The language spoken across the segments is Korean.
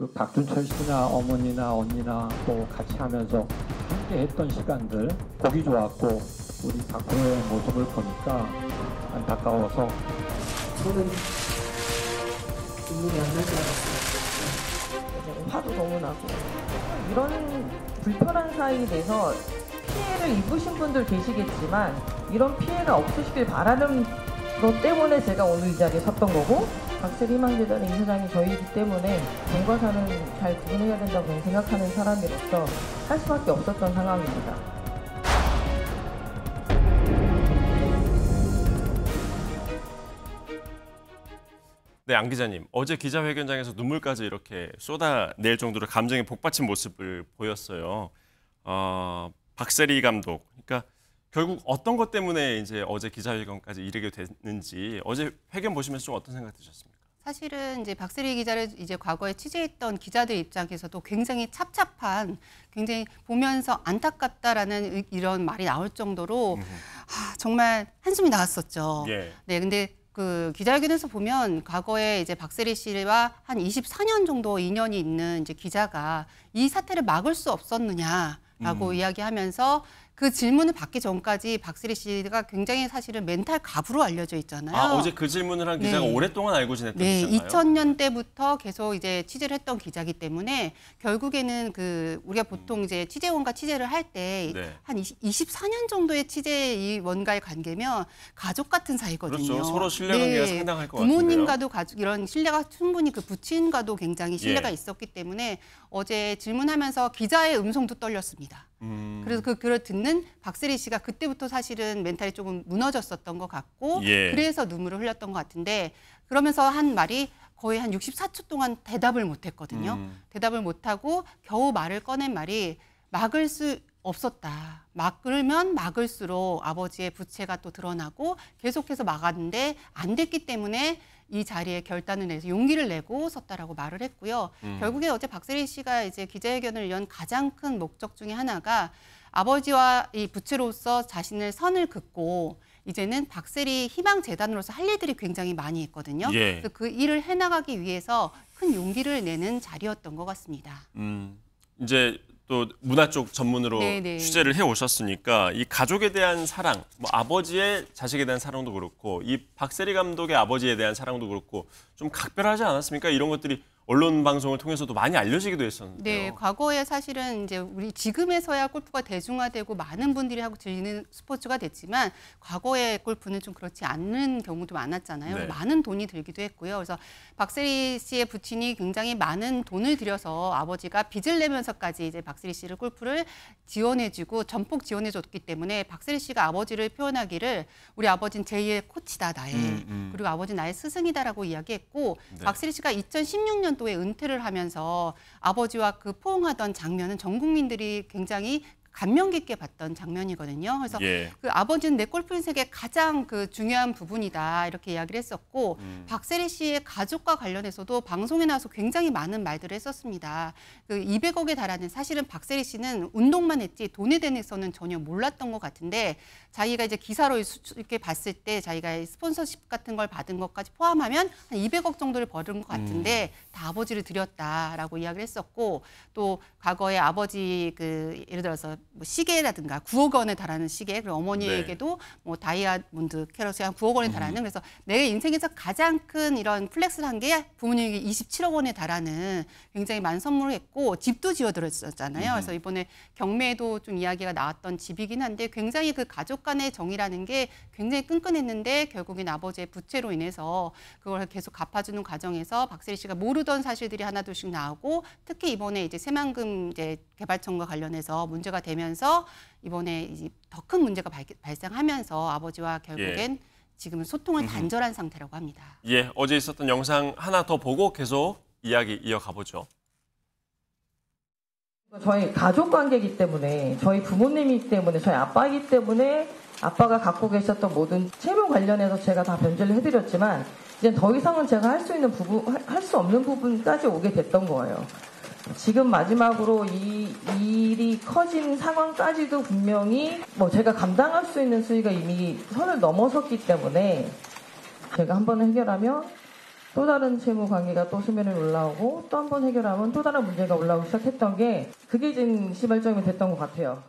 그 박준철 씨나 어머니나 언니나 또 같이 하면서 함께 했던 시간들 보기 좋았고 우리 박호의 모습을 보니까 안타까워서 저는 눈물이 안날줄 알았어요. 화도 너무 나고 이런 불편한 사이 내서 피해를 입으신 분들 계시겠지만 이런 피해가 없으시길 바라는 것 때문에 제가 오늘 이 자리에 섰던 거고 박세리만 재단의 이사장이 저희이기 때문에 돈과 사는 잘 구분해야 된다고 생각하는 사람으로서 할 수밖에 없었던 상황입니다. 네, 안 기자님. 어제 기자회견장에서 눈물까지 이렇게 쏟아낼 정도로 감정에 복받친 모습을 보였어요. 어, 박세리 감독. 그러니까 결국 어떤 것 때문에 이제 어제 기자회견까지 이르게 됐는지 어제 회견 보시면서 좀 어떤 생각 드셨습니까? 사실은 이제 박세리 기자를 이제 과거에 취재했던 기자들 입장에서도 굉장히 찹찹한 굉장히 보면서 안타깝다라는 이런 말이 나올 정도로 아, 정말 한숨이 나왔었죠. 예. 네, 근데 그 기자회견에서 보면 과거에 이제 박세리 씨와 한 24년 정도 인연이 있는 이제 기자가 이 사태를 막을 수 없었느냐라고 음. 이야기하면서 그 질문을 받기 전까지 박세리 씨가 굉장히 사실은 멘탈 갑으로 알려져 있잖아요. 아, 어제 그 질문을 한 기자가 네. 오랫동안 알고 지냈던 네, 기자요 2000년대부터 계속 이제 취재를 했던 기자기 때문에 결국에는 그 우리가 보통 음. 이제 취재원과 취재를 할 때한 네. 24년 정도의 취재 원과의 관계면 가족 같은 사이거든요. 그렇죠. 서로 신뢰 관계가 네. 상당할 것 같아요. 부모님과도 가족 이런 신뢰가 충분히 그 부친과도 굉장히 신뢰가 예. 있었기 때문에 어제 질문하면서 기자의 음성도 떨렸습니다. 음. 그래서 그 글을 듣는 박세리 씨가 그때부터 사실은 멘탈이 조금 무너졌었던 것 같고 예. 그래서 눈물을 흘렸던 것 같은데 그러면서 한 말이 거의 한 64초 동안 대답을 못했거든요. 음. 대답을 못하고 겨우 말을 꺼낸 말이 막을 수 없었다. 막으면 막을수록 아버지의 부채가 또 드러나고 계속해서 막았는데 안 됐기 때문에 이 자리에 결단을 내서 용기를 내고 섰다라고 말을 했고요. 음. 결국에 어제 박세리 씨가 이제 기자회견을 연 가장 큰 목적 중의 하나가 아버지와 이 부츠로서 자신을 선을 긋고 이제는 박세리 희망재단으로서 할 일들이 굉장히 많이 있거든요. 예. 그래서 그 일을 해나가기 위해서 큰 용기를 내는 자리였던 것 같습니다. 음, 이제 또 문화 쪽 전문으로 네네. 네. 취재를 해 오셨으니까 이 가족에 대한 사랑, 뭐 아버지의 자식에 대한 사랑도 그렇고 이 박세리 감독의 아버지에 대한 사랑도 그렇고 좀 각별하지 않았습니까? 이런 것들이 언론 방송을 통해서도 많이 알려지기도 했었는데 네, 과거에 사실은 이제 우리 지금에서야 골프가 대중화되고 많은 분들이 하고 즐기는 스포츠가 됐지만 과거의 골프는 좀 그렇지 않는 경우도 많았잖아요. 네. 많은 돈이 들기도 했고요. 그래서 박세리 씨의 부친이 굉장히 많은 돈을 들여서 아버지가 빚을 내면서까지 이제 박세리 씨를 골프를 지원해주고 전폭 지원해줬기 때문에 박세리 씨가 아버지를 표현하기를 우리 아버지는 제2의 코치다 나의 음, 음. 그리고 아버지 나의 스승이다라고 이야기했고 네. 박세리 씨가 2016년 1985년도에 은퇴를 하면서 아버지와 그 포옹하던 장면은 전 국민들이 굉장히 감명 깊게 봤던 장면이거든요. 그래서 예. 그 아버지는 내 골프 인생의 가장 그 중요한 부분이다 이렇게 이야기를 했었고 음. 박세리 씨의 가족과 관련해서도 방송에 나와서 굉장히 많은 말들을 했었습니다. 그 200억에 달하는 사실은 박세리 씨는 운동만 했지 돈에 대해서는 전혀 몰랐던 것 같은데 자기가 이제 기사로 이렇게 봤을 때 자기가 스폰서십 같은 걸 받은 것까지 포함하면 한 200억 정도를 벌은 것 같은데 음. 다 아버지를 드렸다라고 이야기를 했었고 또 과거에 아버지 그 예를 들어서 뭐 시계라든가 9억 원에 달하는 시계 그리고 어머니에게도 네. 뭐 다이아몬드 캐럿이 한 9억 원에 달하는 음. 그래서 내 인생에서 가장 큰 이런 플렉스를 한 게 부모님에게 27억 원에 달하는 굉장히 많은 선물을 했고 집도 지어드렸었잖아요. 음. 그래서 이번에 경매에도 좀 이야기가 나왔던 집이긴 한데 굉장히 그 가족 간의 정이라는 게 굉장히 끈끈했는데 결국엔 아버지의 부채로 인해서 그걸 계속 갚아주는 과정에서 박세리 씨가 모르던 사실들이 하나둘씩 나오고 특히 이번에 이제 새만금 이제 개발청과 관련해서 문제가 되면서 이번에 더 큰 문제가 발, 생하면서 아버지와 결국엔 예. 지금은 소통은 단절한 상태라고 합니다. 예, 어제 있었던 영상 하나 더 보고 계속 이야기 이어가 보죠. 저희 가족 관계이기 때문에 저희 부모님이기 때문에 저희 아빠이기 때문에 아빠가 갖고 계셨던 모든 채무 관련해서 제가 다 변제를 해드렸지만 이제 더 이상은 제가 할 수 있는 부분 할 수 없는 부분까지 오게 됐던 거예요. 지금 마지막으로 이 일이 커진 상황까지도 분명히 뭐 제가 감당할 수 있는 수위가 이미 선을 넘어섰기 때문에 제가 한 번 해결하면 또 다른 채무 관계가 또 수면에 올라오고 또 한 번 해결하면 또 다른 문제가 올라오기 시작했던 게 그게 지금 시발점이 됐던 것 같아요.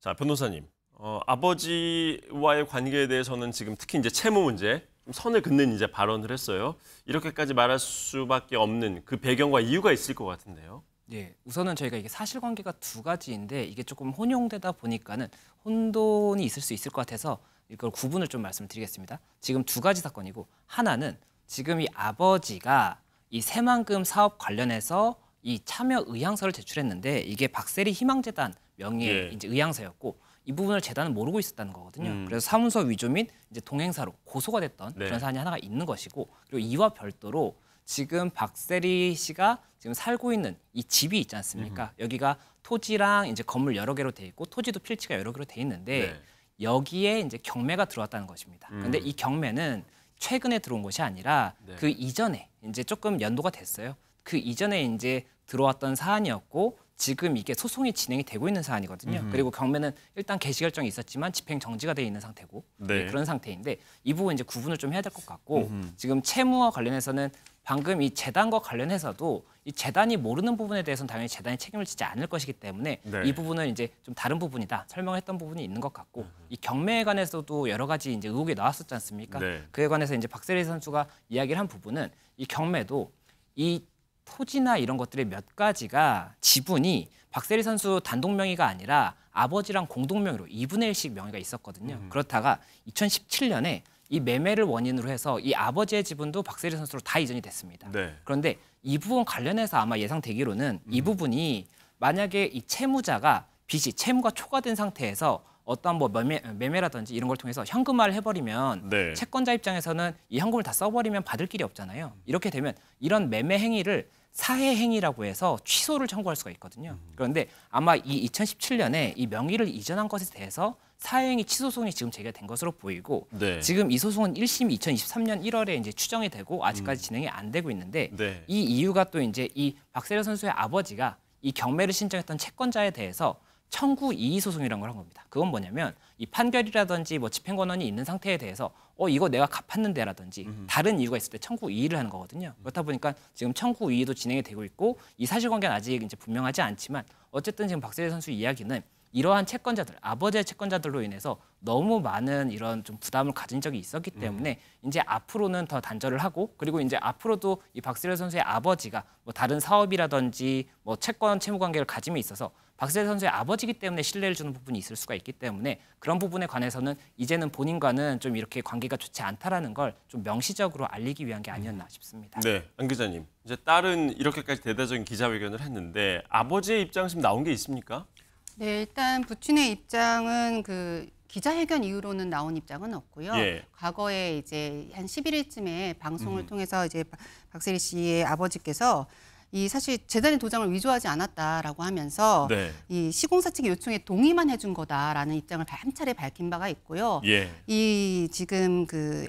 자 변호사님 어, 아버지와의 관계에 대해서는 지금 특히 이제 채무 문제 선을 긋는 이제 발언을 했어요. 이렇게까지 말할 수밖에 없는 그 배경과 이유가 있을 것 같은데요. 예, 우선은 저희가 이게 사실관계가 두 가지인데 이게 조금 혼용되다 보니까는 혼돈이 있을 수 있을 것 같아서 이걸 구분을 좀 말씀드리겠습니다. 지금 두 가지 사건이고 하나는 지금 이 아버지가 이 새만금 사업 관련해서 이 참여 의향서를 제출했는데 이게 박세리 희망재단 명의의 예. 이제 의향서였고 이 부분을 재단은 모르고 있었다는 거거든요. 음. 그래서 사문서 위조 및 이제 동행사로 고소가 됐던 네. 그런 사안이 하나가 있는 것이고 그리고 이와 별도로 지금 박세리 씨가 지금 살고 있는 이 집이 있지 않습니까? 음. 여기가 토지랑 이제 건물 여러 개로 돼 있고 토지도 필지가 여러 개로 돼 있는데 네. 여기에 이제 경매가 들어왔다는 것입니다. 음. 근데 이 경매는 최근에 들어온 것이 아니라 네. 그 이전에 이제 조금 연도가 됐어요. 그 이전에 이제 들어왔던 사안이었고 지금 이게 소송이 진행이 되고 있는 사안이거든요. 음. 그리고 경매는 일단 개시 결정이 있었지만 집행 정지가 돼 있는 상태고 네. 네. 그런 상태인데 이 부분 이제 구분을 좀 해야 될 것 같고 음. 지금 채무와 관련해서는 방금 이 재단과 관련해서도 이 재단이 모르는 부분에 대해서는 당연히 재단이 책임을 지지 않을 것이기 때문에 네. 이 부분은 이제 좀 다른 부분이다 설명했던 부분이 있는 것 같고 음. 이 경매에 관해서도 여러 가지 이제 의혹이 나왔었지 않습니까? 네. 그에 관해서 이제 박세리 선수가 이야기를 한 부분은 이 경매도 이 토지나 이런 것들의 몇 가지가 지분이 박세리 선수 단독 명의가 아니라 아버지랑 공동 명의로 2분의 1씩 명의가 있었거든요. 음. 그렇다가 2017년에 이 매매를 원인으로 해서 이 아버지의 지분도 박세리 선수로 다 이전이 됐습니다. 네. 그런데 이 부분 관련해서 아마 예상되기로는 음. 이 부분이 만약에 이 채무자가 빚이 채무가 초과된 상태에서 어떤뭐 매매, 매매라든지 이런 걸 통해서 현금화를 해버리면 네. 채권자 입장에서는 이 현금을 다 써버리면 받을 길이 없잖아요. 이렇게 되면 이런 매매 행위를 사해 행위라고 해서 취소를 청구할 수가 있거든요. 음. 그런데 아마 이 2017년에 이 명의를 이전한 것에 대해서 사행위 해 취소 소송이 지금 제기된 것으로 보이고 네. 지금 이 소송은 1심 2023년 1월에 이제 추정이 되고 아직까지 음. 진행이 안 되고 있는데 네. 이 이유가 또 이제 이 박세려 선수의 아버지가 이 경매를 신청했던 채권자에 대해서 청구 이의 소송이라는 걸 한 겁니다. 그건 뭐냐면 이 판결이라든지 뭐 집행권한이 있는 상태에 대해서 어 이거 내가 갚았는데라든지 다른 이유가 있을 때 청구 이의를 하는 거거든요. 음. 그렇다 보니까 지금 청구 이의도 진행이 되고 있고 이 사실관계는 아직 이제 분명하지 않지만 어쨌든 지금 박세리 선수 이야기는 이러한 채권자들, 아버지의 채권자들로 인해서 너무 많은 이런 좀 부담을 가진 적이 있었기 음. 때문에 음. 이제 앞으로는 더 단절을 하고 그리고 이제 앞으로도 이 박세려 선수의 아버지가 뭐 다른 사업이라든지 뭐 채권 채무 관계를 가짐에 있어서 박세려 선수의 아버지기 때문에 신뢰를 주는 부분이 있을 수가 있기 때문에 그런 부분에 관해서는 이제는 본인과는 좀 이렇게 관계가 좋지 않다라는 걸 좀 명시적으로 알리기 위한 게 아니었나 싶습니다. 네, 안 기자님. 이제 딸은 이렇게까지 대대적인 기자회견을 했는데 아버지의 입장에서 나온 게 있습니까? 네, 일단 부친의 입장은 그 기자회견 이후로는 나온 입장은 없고요. 예. 과거에 이제 한 11일쯤에 방송을 음. 통해서 이제 박세리 씨의 아버지께서 이 사실 재단의 도장을 위조하지 않았다라고 하면서 네. 이 시공사 측의 요청에 동의만 해준 거다라는 입장을 한 차례 밝힌 바가 있고요. 예. 이 지금 그,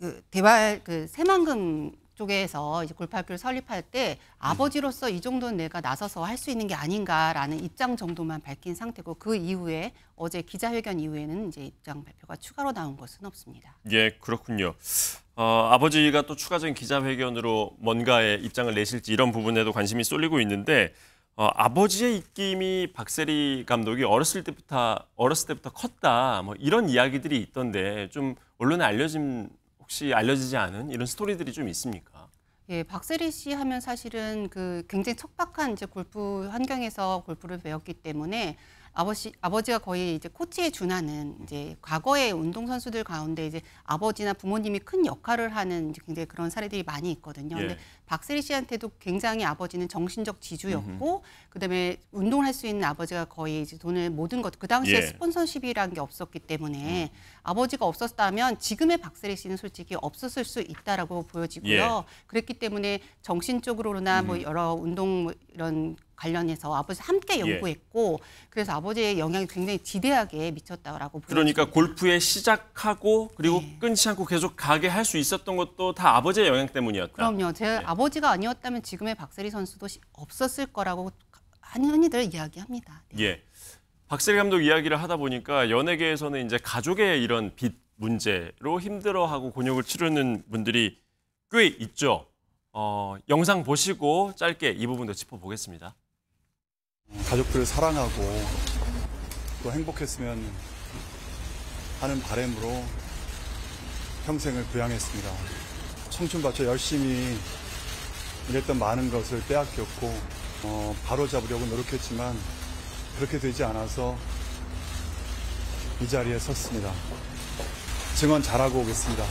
그 대발 그 새만금 쪽에서 이제 골프학교를 설립할 때 아버지로서 이 정도는 내가 나서서 할 수 있는 게 아닌가라는 입장 정도만 밝힌 상태고 그 이후에 어제 기자회견 이후에는 이제 입장 발표가 추가로 나온 것은 없습니다. 예, 그렇군요. 어, 아버지가 또 추가적인 기자회견으로 뭔가의 입장을 내실지 이런 부분에도 관심이 쏠리고 있는데 어, 아버지의 입김이 박세리 감독이 어렸을 때부터 어렸을 때부터 컸다 뭐 이런 이야기들이 있던데 좀 언론에 알려진 혹시 알려지지 않은 이런 스토리들이 좀 있습니까? 예, 박세리 씨 하면 사실은 그 굉장히 척박한 이제 골프 환경에서 골프를 배웠기 때문에 아버지 아버지가 거의 이제 코치에 준하는 이제 과거의 운동 선수들 가운데 이제 아버지나 부모님이 큰 역할을 하는 이제 굉장히 그런 사례들이 많이 있거든요. 예. 근데 박세리 씨한테도 굉장히 아버지는 정신적 지주였고 음흠. 그다음에 운동할 수 있는 아버지가 거의 이제 돈을 모든 것 그 당시에 예. 스폰서십이란 게 없었기 때문에 음. 아버지가 없었다면 지금의 박세리 씨는 솔직히 없었을 수 있다라고 보여지고요. 예. 그랬기 때문에 정신적으로나 뭐 음. 뭐 여러 운동 뭐 이런 관련해서 아버지 함께 예. 연구했고 예. 그래서 아버지의 영향이 굉장히 지대하게 미쳤다라고 그러니까 보여집니다. 골프에 시작하고 그리고 예. 끊지 않고 계속 가게 할 수 있었던 것도 다 아버지의 영향 때문이었다. 그럼요. 제 예. 아버지가 아니었다면 지금의 박세리 선수도 없었을 거라고 흔히들 이야기합니다. 네. 예. 박세리 감독 이야기를 하다 보니까 연예계에서는 이제 가족의 이런 빚 문제로 힘들어하고 곤욕을 치르는 분들이 꽤 있죠. 어, 영상 보시고 짧게 이 부분도 짚어보겠습니다. 가족들을 사랑하고 또 행복했으면 하는 바램으로 평생을 부양했습니다. 청춘 바쳐 열심히 이랬던 많은 것을 빼앗겼고 어, 바로 잡으려고 노력했지만 그렇게 되지 않아서 이 자리에 섰습니다. 증언 잘하고 오겠습니다.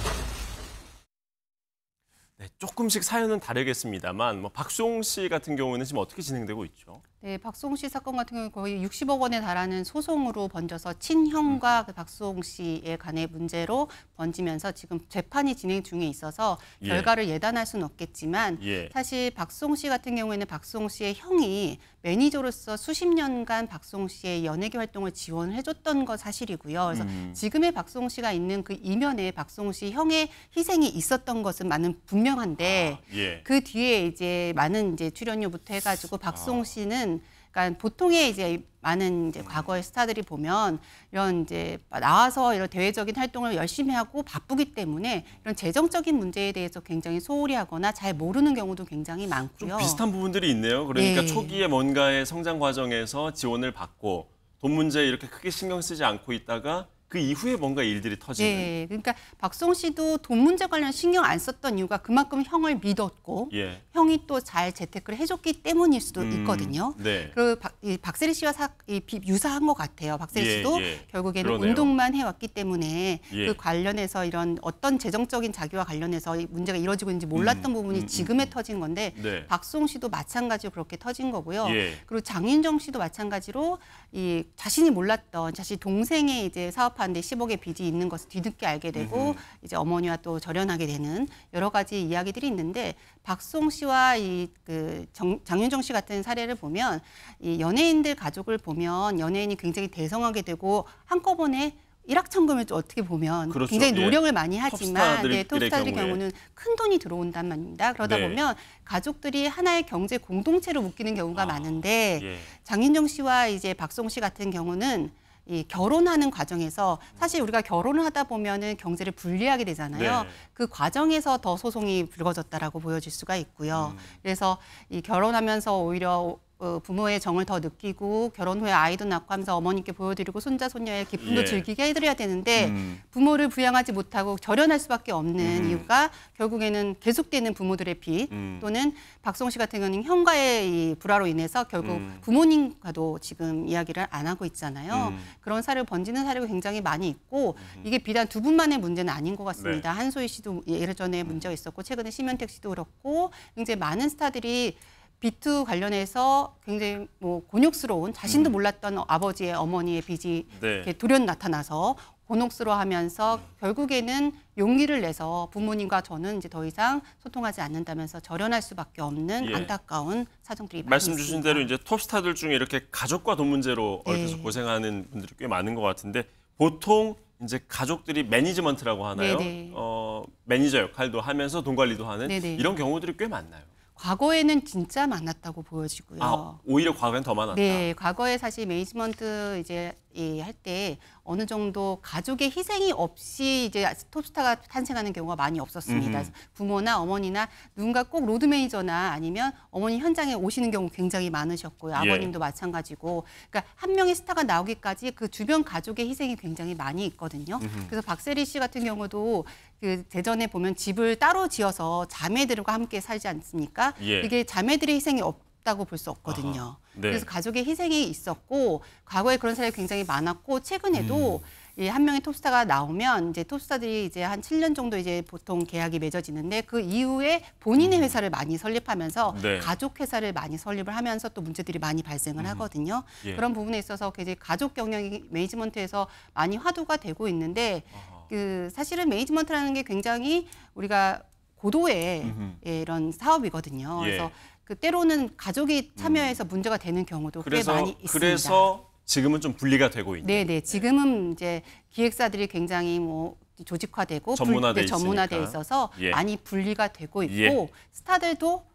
네, 조금씩 사연은 다르겠습니다만 뭐 박수홍 씨 같은 경우는 지금 어떻게 진행되고 있죠? 네, 박수홍 씨 사건 같은 경우 거의 60억 원에 달하는 소송으로 번져서 친형과 음. 그 박수홍 씨에 관해 문제로 번지면서 지금 재판이 진행 중에 있어서 예. 결과를 예단할 수는 없겠지만 예. 사실 박수홍 씨 같은 경우에는 박수홍 씨의 형이 매니저로서 수십 년간 박수홍 씨의 연예계 활동을 지원을 해줬던 거 사실이고요. 그래서 음. 지금의 박수홍 씨가 있는 그 이면에 박수홍 씨 형의 희생이 있었던 것은 많은 분명한데 아, 예. 그 뒤에 이제 많은 이제 출연료부터 해가지고 아. 박수홍 씨는 그러니까 보통의 이제 많은 이제 과거의 스타들이 보면 이런 이제 나와서 이런 대외적인 활동을 열심히 하고 바쁘기 때문에 이런 재정적인 문제에 대해서 굉장히 소홀히 하거나 잘 모르는 경우도 굉장히 많고요. 비슷한 부분들이 있네요. 그러니까 네. 초기에 뭔가의 성장 과정에서 지원을 받고 돈문제 이렇게 크게 신경 쓰지 않고 있다가 그 이후에 뭔가 일들이 터지는. 예, 예. 그러니까 박성 씨도 돈 문제 관련 신경 안 썼던 이유가 그만큼 형을 믿었고 예. 형이 또 잘 재테크를 해줬기 때문일 수도 음, 있거든요. 네. 그리고 박, 이 박세리 씨와 사, 이, 비, 유사한 것 같아요. 박세리 예, 씨도 예. 결국에는 그러네요. 운동만 해왔기 때문에 예. 그 관련해서 이런 어떤 재정적인 자기와 관련해서 문제가 이루어지고 있는지 몰랐던 음, 부분이 음, 음 지금에 음. 터진 건데 네. 박성 씨도 마찬가지로 그렇게 터진 거고요. 그리고 장윤정 씨도 마찬가지로 이 자신이 몰랐던 자신 동생의 이제 사업 사업하데1 5개 빚이 있는 것을 뒤늦게 알게 되고 음 이제 어머니와 또 절연하게 되는 여러 가지 이야기들이 있는데 박송 씨와 이 그 장윤정 씨 같은 사례를 보면 이 연예인들 가족을 보면 연예인이 굉장히 대성하게 되고 한꺼번에 일확천금을 또 어떻게 보면 그렇죠. 굉장히 예. 노력을 예. 많이 하지만 톱스타들, 톱스타들의 네, 경우 경우는 큰 돈이 들어온단 말입니다. 그러다 네. 보면 가족들이 하나의 경제 공동체로 묶이는 경우가 아, 많은데 예. 장윤정 씨와 이제 박송 씨 같은 경우는 이 결혼하는 과정에서 사실 우리가 결혼을 하다 보면은 경제를 분리하게 되잖아요. 네. 그 과정에서 더 소송이 불거졌다라고 보여질 수가 있고요. 음. 그래서 이 결혼하면서 오히려 어, 부모의 정을 더 느끼고 결혼 후에 아이도 낳고 하면서 어머니께 보여드리고 손자 손녀의 기쁨도 예. 즐기게 해드려야 되는데 음. 부모를 부양하지 못하고 절연할 수밖에 없는 음. 이유가 결국에는 계속되는 부모들의 빚 음. 또는 박송 씨 같은 경우는 형과의 이 불화로 인해서 결국 음. 부모님과도 지금 이야기를 안 하고 있잖아요. 음. 그런 사를 례 번지는 사례가 굉장히 많이 있고 음. 이게 비단 두 분만의 문제는 아닌 것 같습니다. 네. 한소희 씨도 예전에 를 문제가 있었고 최근에 심현택 씨도 그렇고 굉장히 많은 스타들이 비투 관련해서 굉장히 뭐 곤욕스러운 자신도 음. 몰랐던 아버지의 어머니의 빚이 네. 돌연 나타나서 곤욕스러워하면서 결국에는 용기를 내서 부모님과 저는 이제 더 이상 소통하지 않는다면서 절연할 수밖에 없는 예. 안타까운 사정들이 많습니다. 말씀 주신 있습니다. 대로 이제 톱스타들 중에 이렇게 가족과 돈 문제로 어, 네. 얼굴에 고생하는 분들이 꽤 많은 것 같은데 보통 이제 가족들이 매니지먼트라고 하나요? 네네. 네. 어, 매니저 역할도 하면서 돈 관리도 하는 네네. 네. 이런 경우들이 꽤 많나요? 과거에는 진짜 많았다고 보여지고요. 아, 오히려 과거엔 더 많았다. 네, 과거에 사실 매니지먼트 이제 이할때 예, 어느 정도 가족의 희생이 없이 이제 톱스타가 탄생하는 경우가 많이 없었습니다. 음. 부모나 어머니나 누군가 꼭 로드 매니저나 아니면 어머니 현장에 오시는 경우 굉장히 많으셨고요. 예. 아버님도 예. 마찬가지고. 그러니까 한 명의 스타가 나오기까지 그 주변 가족의 희생이 굉장히 많이 있거든요. 음. 그래서 박세리 씨 같은 경우도 그 대전에 보면 집을 따로 지어서 자매들과 함께 살지 않습니까? 예. 그게 자매들의 희생이 없 없다고 볼 수 없거든요. 아 네. 그래서 가족의 희생이 있었고 과거에 그런 사례 굉장히 많았고 최근에도 음. 이한 명의 톱스타가 나오면 이제 톱스타들이 이제 한 7년 정도 이제 보통 계약이 맺어지는데 그 이후에 본인의 음. 회사를 많이 설립하면서 네. 가족 회사를 많이 설립을 하면서 또 문제들이 많이 발생을 음. 하거든요. 예. 그런 부분에 있어서 굉장히 가족 경영 매니지먼트에서 많이 화두가 되고 있는데 아하. 그 사실은 매니지먼트라는 게 굉장히 우리가 고도의 음흠. 예, 이런 사업이거든요. 예. 그래서 그 때로는 가족이 음. 참여해서 음. 문제가 되는 경우도 그래서, 꽤 많이 있습니다. 그래서 지금은 좀 분리가 되고 있는. 네네. 네. 지금은 이제 기획사들이 굉장히 뭐 조직화되고 전문화돼, 네, 전문화돼 있어서 예. 많이 분리가 되고 예. 있고 예. 스타들도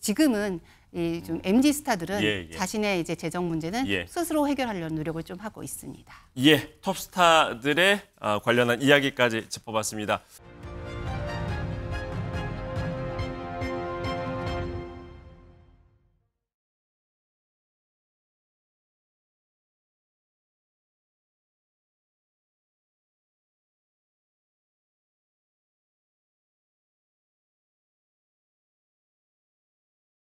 지금은 이좀 MZ 스타들은 예, 예. 자신의 이제 재정 문제는 예. 스스로 해결하려는 노력을 좀 하고 있습니다. 예, 톱스타들의 어, 관련한 이야기까지 짚어봤습니다.